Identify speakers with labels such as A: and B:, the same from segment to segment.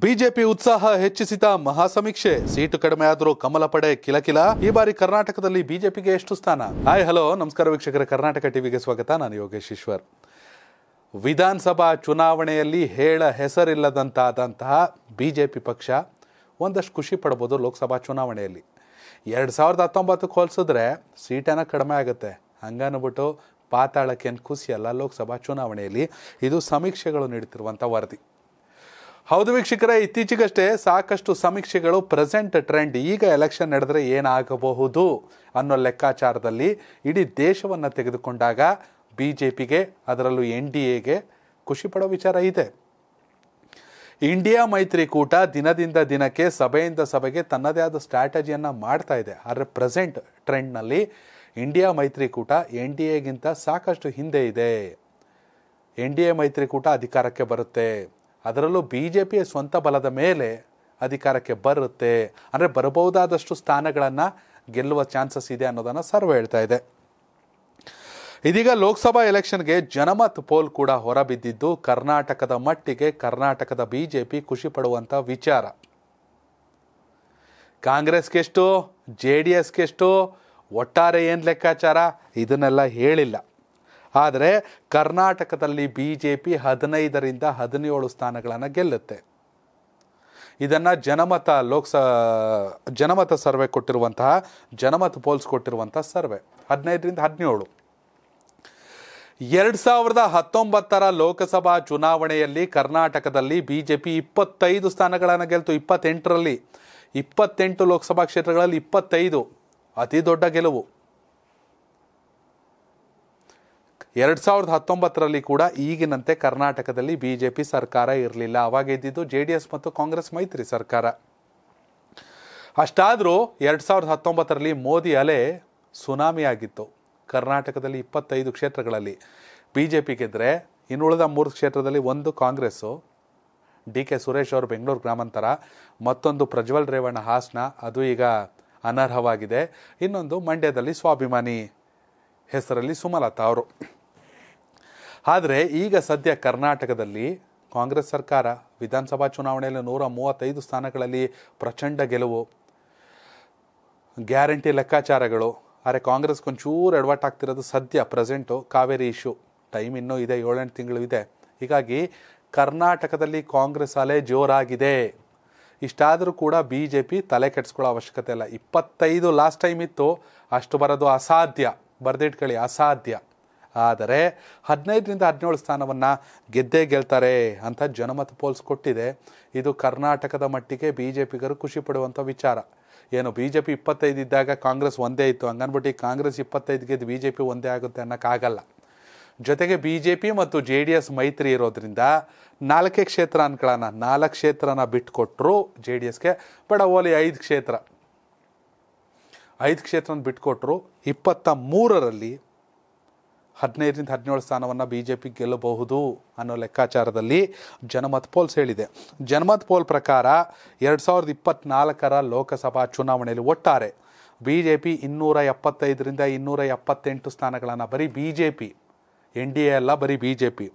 A: BJP ಉತ್ಸಾಹ ಹೆಚ್ಚಿಸಿದ ಮಹಾಸಮೀಕ್ಷೆ seat ಕಡಿಮೆ ಆದರೂ ಕಮಲ ಪಡೆ ಕಿಲಕಿಲ ಈ ಬಾರಿ ಕರ್ನಾಟಕದಲ್ಲಿ ಬಿಜೆಪಿಗೆ ಎಷ್ಟು ಸ್ಥಾನ ಹಾಯ್ ಹಲೋ ನಮಸ್ಕಾರ ವೀಕ್ಷಕರ ಕರ್ನಾಟಕ ಟಿವಿಗೆ ಸ್ವಾಗತ ನಾನು ಯೋಗೇಶ್ ಈಶ್ವರ್ ವಿಧಾನಸಭಾ ಚುನಾವಣೆಯಲ್ಲಿ ಹೇಳ ಹೆಸರಿಲ್ಲದಂತಾದಂತಹ ಬಿಜೆಪಿ ಪಕ್ಷ ಒಂದಷ್ಟು ಖುಷಿ ಪಡ್ಬೋದು ಲೋಕಸಭಾ ಚುನಾವಣೆಯಲ್ಲಿ ಎರಡು ಸಾವಿರದ ಹತ್ತೊಂಬತ್ತಕ್ಕೆ ಹೋಲಿಸಿದ್ರೆ ಸೀಟೇನ ಕಡಿಮೆ ಆಗುತ್ತೆ ಹಂಗನ್ಬಿಟ್ಟು ಪಾತಾಳಕ್ಕೆ ಏನು ಖುಷಿಯಲ್ಲ ಲೋಕಸಭಾ ಚುನಾವಣೆಯಲ್ಲಿ ಇದು ಸಮೀಕ್ಷೆಗಳು ನೀಡುತ್ತಿರುವಂಥ ವರದಿ ಹೌದು ವೀಕ್ಷಕರೇ ಇತ್ತೀಚೆಗಷ್ಟೇ ಸಾಕಷ್ಟು ಸಮೀಕ್ಷೆಗಳು ಪ್ರೆಸೆಂಟ್ ಟ್ರೆಂಡ್ ಈಗ ಎಲೆಕ್ಷನ್ ನಡೆದರೆ ಏನಾಗಬಹುದು ಅನ್ನೋ ಲೆಕ್ಕಾಚಾರದಲ್ಲಿ ಇಡೀ ದೇಶವನ್ನು ತೆಗೆದುಕೊಂಡಾಗ ಬಿ ಜೆ ಪಿಗೆ ಅದರಲ್ಲೂ ಎನ್ ಡಿ ಎಗೆ ಖುಷಿ ಪಡೋ ವಿಚಾರ ಇದೆ ಇಂಡಿಯಾ ಮೈತ್ರಿಕೂಟ ದಿನದಿಂದ ದಿನಕ್ಕೆ ಸಭೆಯಿಂದ ಸಭೆಗೆ ತನ್ನದೇ ಆದ ಸ್ಟ್ರಾಟಜಿಯನ್ನು ಮಾಡ್ತಾ ಇದೆ ಆದರೆ ಪ್ರೆಸೆಂಟ್ ಟ್ರೆಂಡ್ನಲ್ಲಿ ಇಂಡಿಯಾ ಮೈತ್ರಿಕೂಟ ಎನ್ ಡಿ ಎಗಿಂತ ಸಾಕಷ್ಟು ಹಿಂದೆ ಇದೆ ಎನ್ ಡಿ ಎ ಮೈತ್ರಿಕೂಟ ಅಧಿಕಾರಕ್ಕೆ ಬರುತ್ತೆ ಅದರಲ್ಲೂ ಬಿ ಜೆ ಪಿಯ ಸ್ವಂತ ಬಲದ ಮೇಲೆ ಅಧಿಕಾರಕ್ಕೆ ಬರುತ್ತೆ ಅಂದರೆ ಬರಬಹುದಾದಷ್ಟು ಸ್ಥಾನಗಳನ್ನು ಗೆಲ್ಲುವ ಚಾನ್ಸಸ್ ಇದೆ ಅನ್ನೋದನ್ನು ಸರ್ವೆ ಹೇಳ್ತಾ ಇದೆ ಇದೀಗ ಲೋಕಸಭಾ ಎಲೆಕ್ಷನ್ಗೆ ಜನಮತ್ ಪೋಲ್ ಕೂಡ ಹೊರಬಿದ್ದಿದ್ದು ಕರ್ನಾಟಕದ ಮಟ್ಟಿಗೆ ಕರ್ನಾಟಕದ ಬಿ ಜೆ ಪಿ ಖುಷಿ ಪಡುವಂಥ ವಿಚಾರ ಕಾಂಗ್ರೆಸ್ಗೆಷ್ಟು ಜೆ ಡಿ ಎಸ್ಗೆಷ್ಟು ಒಟ್ಟಾರೆ ಏನು ಲೆಕ್ಕಾಚಾರ ಇದನ್ನೆಲ್ಲ ಹೇಳಿಲ್ಲ ಆದರೆ ಕರ್ನಾಟಕದಲ್ಲಿ ಬಿ ಜೆ ಪಿ ಹದಿನೈದರಿಂದ ಹದಿನೇಳು ಸ್ಥಾನಗಳನ್ನು ಗೆಲ್ಲುತ್ತೆ ಇದನ್ನು ಜನಮತ ಲೋಕಸ ಜನಮತ ಸರ್ವೆ ಕೊಟ್ಟಿರುವಂತಹ ಜನಮತ ಪೋಲ್ಸ್ ಕೊಟ್ಟಿರುವಂಥ ಸರ್ವೆ ಹದಿನೈದರಿಂದ ಹದಿನೇಳು ಎರಡು ಸಾವಿರದ ಹತ್ತೊಂಬತ್ತರ ಲೋಕಸಭಾ ಚುನಾವಣೆಯಲ್ಲಿ ಕರ್ನಾಟಕದಲ್ಲಿ ಬಿ ಜೆ ಪಿ ಇಪ್ಪತ್ತೈದು ಸ್ಥಾನಗಳನ್ನು ಗೆಲ್ತು ಇಪ್ಪತ್ತೆಂಟರಲ್ಲಿ ಇಪ್ಪತ್ತೆಂಟು ಲೋಕಸಭಾ ಕ್ಷೇತ್ರಗಳಲ್ಲಿ ಇಪ್ಪತ್ತೈದು ಅತಿ ದೊಡ್ಡ ಗೆಲುವು ಎರಡು ಸಾವಿರದ ಹತ್ತೊಂಬತ್ತರಲ್ಲಿ ಕೂಡ ಈಗಿನಂತೆ ಕರ್ನಾಟಕದಲ್ಲಿ ಬಿ ಜೆ ಪಿ ಸರ್ಕಾರ ಇರಲಿಲ್ಲ ಅವಾಗ ಇದ್ದಿದ್ದು ಜೆ ಡಿ ಎಸ್ ಮತ್ತು ಕಾಂಗ್ರೆಸ್ ಮೈತ್ರಿ ಸರ್ಕಾರ ಅಷ್ಟಾದರೂ ಎರಡು ಸಾವಿರದ ಹತ್ತೊಂಬತ್ತರಲ್ಲಿ ಮೋದಿ ಅಲೆ ಸುನಾಮಿ ಆಗಿತ್ತು ಕರ್ನಾಟಕದಲ್ಲಿ ಇಪ್ಪತ್ತೈದು ಕ್ಷೇತ್ರಗಳಲ್ಲಿ ಬಿ ಜೆ ಪಿ ಗೆದ್ದರೆ ಇನ್ನುಳಿದ ಮೂರು ಕ್ಷೇತ್ರದಲ್ಲಿ ಒಂದು ಕಾಂಗ್ರೆಸ್ಸು ಡಿ ಕೆ ಸುರೇಶ್ ಅವರು ಬೆಂಗಳೂರು ಗ್ರಾಮಾಂತರ ಮತ್ತೊಂದು ಪ್ರಜ್ವಲ್ ರೇವಣ್ಣ ಹಾಸನ ಅದು ಈಗ ಅನರ್ಹವಾಗಿದೆ ಇನ್ನೊಂದು ಮಂಡ್ಯದಲ್ಲಿ ಸ್ವಾಭಿಮಾನಿ ಹೆಸರಲ್ಲಿ ಸುಮಲತಾ ಅವರು ಆದರೆ ಈಗ ಸದ್ಯ ಕರ್ನಾಟಕದಲ್ಲಿ ಕಾಂಗ್ರೆಸ್ ಸರ್ಕಾರ ವಿಧಾನಸಭಾ ಚುನಾವಣೆಯಲ್ಲಿ ನೂರ ಮೂವತ್ತೈದು ಸ್ಥಾನಗಳಲ್ಲಿ ಪ್ರಚಂಡ ಗೆಲುವು ಗ್ಯಾರಂಟಿ ಲೆಕ್ಕಾಚಾರಗಳು ಆದರೆ ಕಾಂಗ್ರೆಸ್ಗೊಂಚೂರು ಎಡವಟ್ ಆಗ್ತಿರೋದು ಸದ್ಯ ಪ್ರೆಸೆಂಟು ಕಾವೇರಿ ಇಶ್ಯೂ ಟೈಮ್ ಇನ್ನೂ ಇದೆ ಏಳೆಂಟು ತಿಂಗಳು ಇದೆ ಹೀಗಾಗಿ ಕರ್ನಾಟಕದಲ್ಲಿ ಕಾಂಗ್ರೆಸ್ ಅಲೆ ಜೋರಾಗಿದೆ ಇಷ್ಟಾದರೂ ಕೂಡ ಬಿ ಜೆ ಪಿ ತಲೆ ಕೆಡಿಸ್ಕೊಳ್ಳೋ ಅವಶ್ಯಕತೆ ಇಲ್ಲ ಇಪ್ಪತ್ತೈದು ಲಾಸ್ಟ್ ಟೈಮ್ ಇತ್ತು ಅಷ್ಟು ಬರೋದು ಅಸಾಧ್ಯ ಬರೆದಿಟ್ಕೊಳ್ಳಿ ಅಸಾಧ್ಯ ಆದರೆ ಹದಿನೈದರಿಂದ ಹದಿನೇಳು ಸ್ಥಾನವನ್ನು ಗೆದ್ದೇ ಗೆಲ್ತಾರೆ ಅಂತ ಜನಮತ ಪೋಲ್ಸ್ ಕೊಟ್ಟಿದೆ ಇದು ಕರ್ನಾಟಕದ ಮಟ್ಟಿಗೆ ಬಿ ಜೆ ಪಿಗರು ಖುಷಿ ಪಡುವಂಥ ವಿಚಾರ ಏನು ಬಿ ಜೆ ಪಿ ಇಪ್ಪತ್ತೈದು ಇದ್ದಾಗ ಕಾಂಗ್ರೆಸ್ ಒಂದೇ ಇತ್ತು ಹಂಗನ್ಬಿಟ್ಟು ಕಾಂಗ್ರೆಸ್ ಇಪ್ಪತ್ತೈದು ಗೆದ್ದು ಬಿ ಜೆ ಪಿ ಒಂದೇ ಆಗುತ್ತೆ ಅನ್ನೋಕ್ಕಾಗಲ್ಲ ಜೊತೆಗೆ ಬಿ ಜೆ ಪಿ ಮತ್ತು ಜೆ ಡಿ ಎಸ್ ಮೈತ್ರಿ ಇರೋದ್ರಿಂದ ನಾಲ್ಕೇ ಕ್ಷೇತ್ರ ಅನ್ಕೊಳ್ಳೋಣ ನಾಲ್ಕು ಕ್ಷೇತ್ರನ ಬಿಟ್ಕೊಟ್ರು ಜೆ ಡಿ ಎಸ್ಗೆ ಬಟ್ ಓಲಿ ಐದು ಕ್ಷೇತ್ರ ಐದು ಕ್ಷೇತ್ರನ ಬಿಟ್ಕೊಟ್ರು ಇಪ್ಪತ್ತ ಮೂರರಲ್ಲಿ ಹದಿನೈದರಿಂದ ಹದಿನೇಳು ಸ್ಥಾನವನ್ನು ಬಿ ಜೆ ಪಿ ಗೆಲ್ಲಬಹುದು ಅನ್ನೋ ಲೆಕ್ಕಾಚಾರದಲ್ಲಿ ಜನಮತ್ ಪೋಲ್ಸ್ ಹೇಳಿದೆ ಜನಮತ್ ಪೋಲ್ ಪ್ರಕಾರ ಎರಡು ಸಾವಿರದ ಇಪ್ಪತ್ತ್ನಾಲ್ಕರ ಲೋಕಸಭಾ ಚುನಾವಣೆಯಲ್ಲಿ ಒಟ್ಟಾರೆ ಬಿ ಜೆ ಪಿ ಇನ್ನೂರ ಎಪ್ಪತ್ತೈದರಿಂದ ಇನ್ನೂರ ಎಪ್ಪತ್ತೆಂಟು ಸ್ಥಾನಗಳನ್ನು ಬರೀ B J P N D A ಅಲ್ಲ ಬರೀ ಬಿ ಜೆ ಪಿ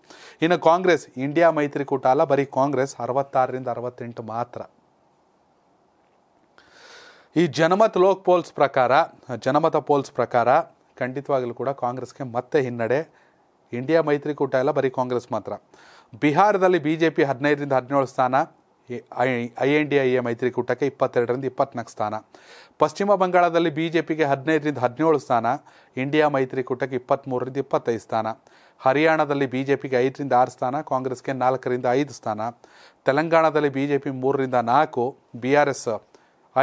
A: ಇನ್ನು ಕಾಂಗ್ರೆಸ್ ಇಂಡಿಯಾ ಮೈತ್ರಿಕೂಟ ಅಲ್ಲ ಬರೀ ಕಾಂಗ್ರೆಸ್ ಅರವತ್ತಾರರಿಂದ ಅರವತ್ತೆಂಟು ಮಾತ್ರ ಈ ಜನಮತ್ ಲೋಕ್ ಪೋಲ್ಸ್ ಪ್ರಕಾರ ಜನಮತ ಪೋಲ್ಸ್ ಪ್ರಕಾರ ಖಂಡಿತವಾಗಲೂ ಕೂಡ ಕಾಂಗ್ರೆಸ್ಗೆ ಮತ್ತೆ ಹಿನ್ನಡೆ ಇಂಡಿಯಾ ಮೈತ್ರಿಕೂಟ ಎಲ್ಲ ಬರೀ ಕಾಂಗ್ರೆಸ್ ಮಾತ್ರ ಬಿಹಾರದಲ್ಲಿ ಬಿ ಜೆ ಪಿ ಹದಿನೈದರಿಂದ ಹದಿನೇಳು ಸ್ಥಾನ I N D I A ಮೈತ್ರಿಕೂಟಕ್ಕೆ ಇಪ್ಪತ್ತೆರಡರಿಂದ ಇಪ್ಪತ್ನಾಲ್ಕು ಸ್ಥಾನ ಪಶ್ಚಿಮ ಬಂಗಾಳದಲ್ಲಿ ಬಿ ಜೆ ಪಿಗೆ ಹದಿನೈದರಿಂದ ಹದಿನೇಳು ಸ್ಥಾನ ಇಂಡಿಯಾ ಮೈತ್ರಿಕೂಟಕ್ಕೆ ಇಪ್ಪತ್ತ್ಮೂರರಿಂದ ಇಪ್ಪತ್ತೈದು ಸ್ಥಾನ ಹರಿಯಾಣದಲ್ಲಿ ಬಿ ಜೆ ಪಿಗೆ ಐದರಿಂದ ಆರು ಸ್ಥಾನ ಕಾಂಗ್ರೆಸ್ಗೆ ನಾಲ್ಕರಿಂದ ಐದು ಸ್ಥಾನ ತೆಲಂಗಾಣದಲ್ಲಿ ಬಿ ಜೆ ಪಿ ಮೂರರಿಂದ ನಾಲ್ಕು ಬಿ ಆರ್ ಎಸ್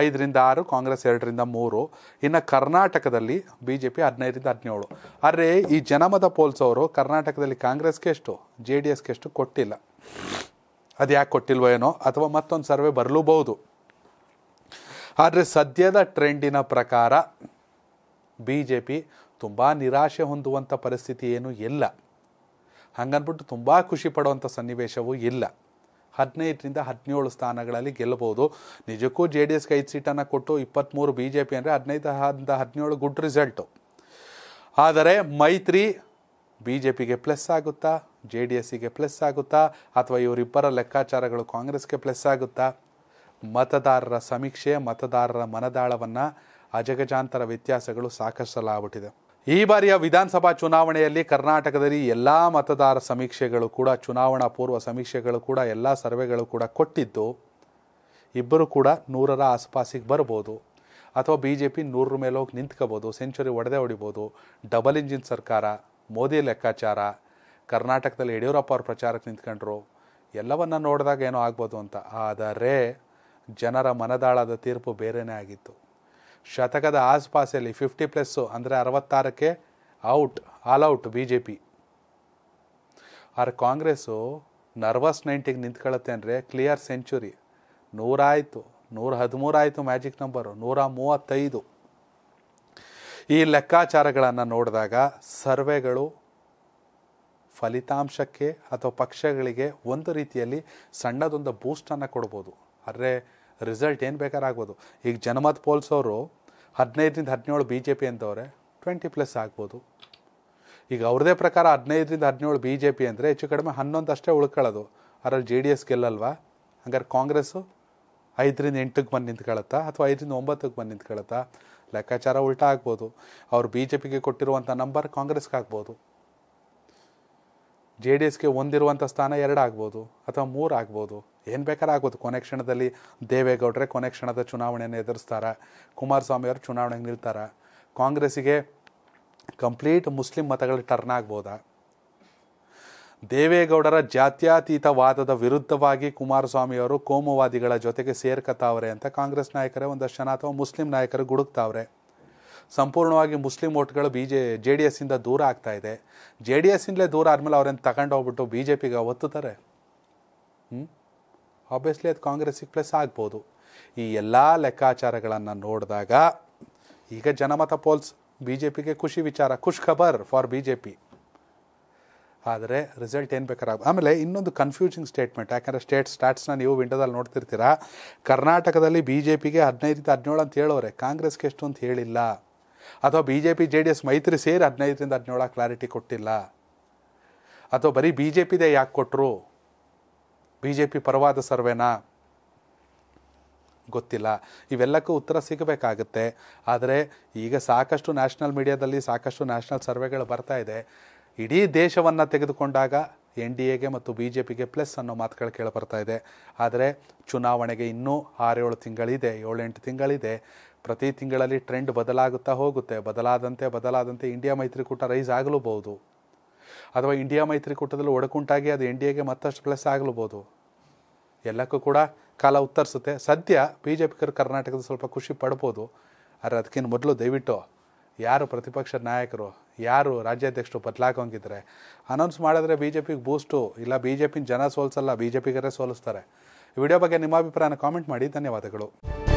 A: ಐದರಿಂದ ಆರು ಕಾಂಗ್ರೆಸ್ ಎರಡರಿಂದ ಮೂರು ಇನ್ನು ಕರ್ನಾಟಕದಲ್ಲಿ ಬಿ ಜೆ ಪಿ ಹದಿನೈದರಿಂದ ಹದಿನೇಳು ಆದರೆ ಈ ಜನಮದ ಪೋಲ್ಸ್ ಅವರು ಕರ್ನಾಟಕದಲ್ಲಿ ಕಾಂಗ್ರೆಸ್ಗೆ ಎಷ್ಟು ಜೆ ಡಿ ಎಸ್ಗೆ ಎಷ್ಟು ಕೊಟ್ಟಿಲ್ಲ ಅದು ಯಾಕೆ ಕೊಟ್ಟಿಲ್ವೋ ಏನೋ ಅಥವಾ ಮತ್ತೊಂದು ಸರ್ವೆ ಬರಲೂಬಹುದು ಆದರೆ ಸದ್ಯದ ಟ್ರೆಂಡಿನ ಪ್ರಕಾರ ಬಿ ಜೆ ಪಿ ತುಂಬ ನಿರಾಶೆ ಹೊಂದುವಂಥ ಪರಿಸ್ಥಿತಿ ಏನೂ ಇಲ್ಲ ಹಾಗನ್ಬಿಟ್ಟು ತುಂಬ ಖುಷಿ ಪಡುವಂಥ ಸನ್ನಿವೇಶವೂ ಇಲ್ಲ ಹದಿನೈದರಿಂದ ಹದಿನೇಳು ಸ್ಥಾನಗಳಲ್ಲಿ ಗೆಲ್ಲಬಹುದು ನಿಜಕ್ಕೂ ಜೆ ಡಿ ಎಸ್ಗೆ ಐದು ಸೀಟನ್ನು ಕೊಟ್ಟು ಇಪ್ಪತ್ತ್ಮೂರು ಬಿ ಜೆ ಪಿ ಅಂದರೆ ಹದಿನೈದರಿಂದ ಹದಿನೇಳು ಗುಡ್ ರಿಸಲ್ಟು ಆದರೆ ಮೈತ್ರಿ ಬಿ ಜೆ ಪಿಗೆ ಪ್ಲಸ್ ಆಗುತ್ತಾ ಜೆ ಡಿ ಎಸ್ಸಿಗೆ ಪ್ಲಸ್ ಆಗುತ್ತಾ ಅಥವಾ ಇವರಿಬ್ಬರ ಲೆಕ್ಕಾಚಾರಗಳು ಕಾಂಗ್ರೆಸ್ಗೆ ಪ್ಲಸ್ ಆಗುತ್ತಾ ಮತದಾರರ ಸಮೀಕ್ಷೆ ಮತದಾರರ ಮನದಾಳವನ್ನು ಅಜಗಜಾಂತರ ವ್ಯತ್ಯಾಸಗಳು ಸಾಕಷ್ಟಲಾಗ್ಬಿಟ್ಟಿದೆ ಈ ಬಾರಿಯ ವಿಧಾನಸಭಾ ಚುನಾವಣೆಯಲ್ಲಿ ಕರ್ನಾಟಕದಲ್ಲಿ ಎಲ್ಲ ಮತದಾರ ಸಮೀಕ್ಷೆಗಳು ಕೂಡ ಚುನಾವಣಾ ಪೂರ್ವ ಸಮೀಕ್ಷೆಗಳು ಕೂಡ ಎಲ್ಲ ಸರ್ವೆಗಳು ಕೂಡ ಕೊಟ್ಟಿದ್ದು ಇಬ್ಬರು ಕೂಡ ನೂರರ ಆಸುಪಾಸಿಗೆ ಬರ್ಬೋದು ಅಥವಾ ಬಿ ಜೆ ಪಿ ನೂರರ ಮೇಲೆ ಹೋಗಿ ನಿಂತ್ಕೋಬೋದು ಸೆಂಚುರಿ ಒಡೆದೇ ಹೊಡಿಬೋದು ಡಬಲ್ ಇಂಜಿನ್ ಸರ್ಕಾರ ಮೋದಿ ಲೆಕ್ಕಾಚಾರ ಕರ್ನಾಟಕದಲ್ಲಿ ಯಡಿಯೂರಪ್ಪ ಅವ್ರ ಪ್ರಚಾರಕ್ಕೆ ನಿಂತ್ಕೊಂಡ್ರು ಎಲ್ಲವನ್ನು ನೋಡಿದಾಗ ಏನೋ ಆಗ್ಬೋದು ಅಂತ ಆದರೆ ಜನರ ಮನದಾಳದ ತೀರ್ಪು ಬೇರೆಯೇ ಆಗಿತ್ತು ಶತಕದ ಆಸುಪಾಸಲ್ಲಿ ಫಿಫ್ಟಿ ಪ್ಲಸ್ಸು ಅಂದರೆ ಅರವತ್ತಾರಕ್ಕೆ out out B J P ಆದರೆ ಕಾಂಗ್ರೆಸ್ಸು ನರ್ವಸ್ ನೈಂಟಿಗೆ ನಿಂತ್ಕೊಳ್ಳುತ್ತೆ ಅಂದರೆ ಕ್ಲಿಯರ್ ಸೆಂಚುರಿ ನೂರಾಯಿತು ನೂರ ಹದಿಮೂರಾಯಿತು ಮ್ಯಾಜಿಕ್ ನಂಬರು ನೂರ ಮೂವತ್ತೈದು ಈ ಲೆಕ್ಕಾಚಾರಗಳನ್ನು ನೋಡಿದಾಗ ಸರ್ವೆಗಳು ಫಲಿತಾಂಶಕ್ಕೆ ಅಥವಾ ಪಕ್ಷಗಳಿಗೆ ಒಂದು ರೀತಿಯಲ್ಲಿ ಸಣ್ಣದೊಂದು ಬೂಸ್ಟನ್ನು ಕೊಡ್ಬೋದು ಆದರೆ ರಿಸಲ್ಟ್ ಏನು ಬೇಕಾದ್ರಾಗ್ಬೋದು ಈಗ ಜನಮತ್ ಪೋಲ್ಸೋರು ಹದಿನೈದರಿಂದ ಹದಿನೇಳು ಬಿ ಜೆ ಪಿ ಅಂತವ್ರೆ ಟ್ವೆಂಟಿ ಪ್ಲಸ್ ಆಗ್ಬೋದು ಈಗ ಅವ್ರದೇ ಪ್ರಕಾರ ಹದಿನೈದರಿಂದ ಹದಿನೇಳು ಬಿ ಜೆ ಪಿ ಅಂದರೆ ಹೆಚ್ಚು ಕಡಿಮೆ ಹನ್ನೊಂದು ಅಷ್ಟೇ ಉಳ್ಕೊಳ್ಳೋದು ಅದರಲ್ಲಿ ಜೆ ಡಿ ಎಸ್ ಗೆಲ್ಲಲ್ವಾ ಹಂಗಾರೆ ಕಾಂಗ್ರೆಸ್ಸು ಐದರಿಂದ ಎಂಟಕ್ಕೆ ಬಂದು ನಿಂತ್ಕೊಳ್ಳುತ್ತಾ ಅಥವಾ ಐದರಿಂದ ಒಂಬತ್ತಕ್ಕೆ ಬಂದು ನಿಂತ್ಕೊಳ್ಳುತ್ತಾ ಲೆಕ್ಕಾಚಾರ ಉಲ್ಟಾ ಆಗ್ಬೋದು ಅವ್ರು ಬಿ ಜೆ ಪಿಗೆ ಕೊಟ್ಟಿರುವಂಥ ನಂಬರ್ ಕಾಂಗ್ರೆಸ್ಗೆ ಆಗ್ಬೋದು ಜೆ ಡಿ ಎಸ್ಗೆ ಒಂದಿರುವಂಥ ಸ್ಥಾನ ಎರಡಾಗ್ಬೋದು ಅಥವಾ ಮೂರು ಆಗ್ಬೋದು ಏನು ಬೇಕಾದ್ರೆ ಆಗ್ಬೋದು ಕೊನೆ ಕ್ಷಣದಲ್ಲಿ ದೇವೇಗೌಡರೆ ಕೊನೆ ಕ್ಷಣದ ಚುನಾವಣೆಯನ್ನು ಎದುರಿಸ್ತಾರೆ ಅವರು ಚುನಾವಣೆಗೆ ನಿಲ್ತಾರೆ ಕಾಂಗ್ರೆಸ್ಸಿಗೆ ಕಂಪ್ಲೀಟ್ ಮುಸ್ಲಿಂ ಮತಗಳು ಟರ್ನ್ ಆಗ್ಬೋದಾ ದೇವೇಗೌಡರ ಜಾತ್ಯಾತೀತವಾದದ ವಿರುದ್ಧವಾಗಿ ಕುಮಾರಸ್ವಾಮಿಯವರು ಕೋಮುವಾದಿಗಳ ಜೊತೆಗೆ ಸೇರ್ಕತ್ತಾವ್ರೆ ಅಂತ ಕಾಂಗ್ರೆಸ್ ನಾಯಕರೇ ಒಂದಷ್ಟು ಜನ ಅಥವಾ ಮುಸ್ಲಿಂ ನಾಯಕರು ಗುಡುಕ್ತಾವ್ರೆ ಸಂಪೂರ್ಣವಾಗಿ ಮುಸ್ಲಿಂ ಓಟ್ಗಳು ಬಿ ಜೆ ಜೆ ಡಿ ಎಸ್ಸಿಂದ ದೂರ ಆಗ್ತಾ ಇದೆ ಜೆ ಡಿ ಎಸ್ಸಿಂದಲೇ ದೂರ ಆದಮೇಲೆ ಅವ್ರೇನು ತಗೊಂಡು ಹೋಗ್ಬಿಟ್ಟು ಬಿ ಜೆ ಪಿಗೆ ಒತ್ತುತ್ತಾರೆ ಹ್ಞೂ ಆಬ್ವಿಯಸ್ಲಿ ಅದು ಕಾಂಗ್ರೆಸ್ಸಿಗೆ ಪ್ಲಸ್ ಆಗ್ಬೋದು ಈ ಎಲ್ಲ ಲೆಕ್ಕಾಚಾರಗಳನ್ನು ನೋಡಿದಾಗ ಈಗ ಜನಮತ ಪೋಲ್ಸ್ ಬಿ ಜೆ ಪಿಗೆ ಖುಷಿ ವಿಚಾರ ಖುಷ್ ಖಬರ್ ಫಾರ್ ಬಿ ಜೆ ಪಿ ಆದರೆ ರಿಸಲ್ಟ್ ಏನು ಬೇಕಾರಾಗ ಆಮೇಲೆ ಇನ್ನೊಂದು ಕನ್ಫ್ಯೂಸಿಂಗ್ ಸ್ಟೇಟ್ಮೆಂಟ್ ಯಾಕಂದರೆ ಸ್ಟೇಟ್ ಸ್ಟಾಟ್ಸ್ನ ನೀವು ವಿಂಡೋದಲ್ಲಿ ನೋಡ್ತಿರ್ತೀರಾ ಕರ್ನಾಟಕದಲ್ಲಿ ಬಿ ಜೆ ಪಿಗೆ ಹದಿನೈದರಿಂದ ಹದಿನೇಳು ಅಂತ ಹೇಳೋರೆ ಕಾಂಗ್ರೆಸ್ಗೆ ಎಷ್ಟು ಅಂತ ಹೇಳಿಲ್ಲ ಅಥವಾ B J P J D S ಮೈತ್ರಿ ಸೇರಿ ಹದಿನೈದರಿಂದ ಹದಿನೇಳ ಕ್ಲಾರಿಟಿ ಕೊಟ್ಟಿಲ್ಲ ಅಥವಾ ಬರೀ ಬಿ ಜೆ ಪಿದೇ ಯಾಕೆ ಕೊಟ್ಟರು ಬಿ ಜೆ ಪಿ ಪರವಾದ ಸರ್ವೆನಾ ಗೊತ್ತಿಲ್ಲ ಇವೆಲ್ಲಕ್ಕೂ ಉತ್ತರ ಸಿಗಬೇಕಾಗುತ್ತೆ ಆದರೆ ಈಗ ಸಾಕಷ್ಟು ನ್ಯಾಷನಲ್ ಮೀಡಿಯಾದಲ್ಲಿ ಸಾಕಷ್ಟು ನ್ಯಾಷನಲ್ ಸರ್ವೆಗಳು ಬರ್ತಾ ಇದೆ ಇಡೀ ದೇಶವನ್ನು ತೆಗೆದುಕೊಂಡಾಗ ಎನ್ ಡಿ ಎಗೆ ಮತ್ತು ಬಿ ಜೆ ಪಿಗೆ ಪ್ಲಸ್ ಅನ್ನೋ ಮಾತುಗಳು ಕೇಳಿ ಬರ್ತಾ ಇದೆ ಆದರೆ ಚುನಾವಣೆಗೆ ಇನ್ನೂ ಆರೇಳು ತಿಂಗಳಿದೆ ಏಳೆಂಟು ತಿಂಗಳಿದೆ ಪ್ರತಿ ತಿಂಗಳಲ್ಲಿ ಟ್ರೆಂಡ್ ಬದಲಾಗುತ್ತಾ ಹೋಗುತ್ತೆ ಬದಲಾದಂತೆ ಬದಲಾದಂತೆ ಇಂಡಿಯಾ ಮೈತ್ರಿಕೂಟ ರೈಸ್ ಆಗಲೂಬಹುದು ಅಥವಾ ಇಂಡಿಯಾ ಮೈತ್ರಿಕೂಟದಲ್ಲಿ ಒಡಕುಂಟಾಗಿ ಅದು ಎನ್ ಡಿ ಎಗೆ ಮತ್ತಷ್ಟು ಪ್ಲಸ್ ಆಗಲೂಬಹುದು ಎಲ್ಲಕ್ಕೂ ಕೂಡ ಕಾಲ ಉತ್ತರಿಸುತ್ತೆ ಸದ್ಯ ಬಿ ಜೆ ಪಿಗರು ಕರ್ನಾಟಕದ ಸ್ವಲ್ಪ ಖುಷಿ ಪಡ್ಬೋದು ಆದರೆ ಅದಕ್ಕಿಂತ ಮೊದಲು ದಯವಿಟ್ಟು ಯಾರು ಪ್ರತಿಪಕ್ಷ ನಾಯಕರು ಯಾರು ರಾಜ್ಯಾಧ್ಯಕ್ಷರು ಬದಲಾಗೋಂಗಿದ್ರೆ ಅನೌನ್ಸ್ ಮಾಡಿದ್ರೆ ಬಿ ಜೆ ಪಿಗೆ ಬೂಸ್ಟು ಇಲ್ಲ ಬಿ ಜೆ ಪಿನ ಜನ ಸೋಲಿಸಲ್ಲ ಬಿ ಜೆ ಪಿಗರೇ ಸೋಲಿಸ್ತಾರೆ ವಿಡಿಯೋ ಬಗ್ಗೆ ನಿಮ್ಮ ಅಭಿಪ್ರಾಯನ ಕಾಮೆಂಟ್ ಮಾಡಿ ಧನ್ಯವಾದಗಳು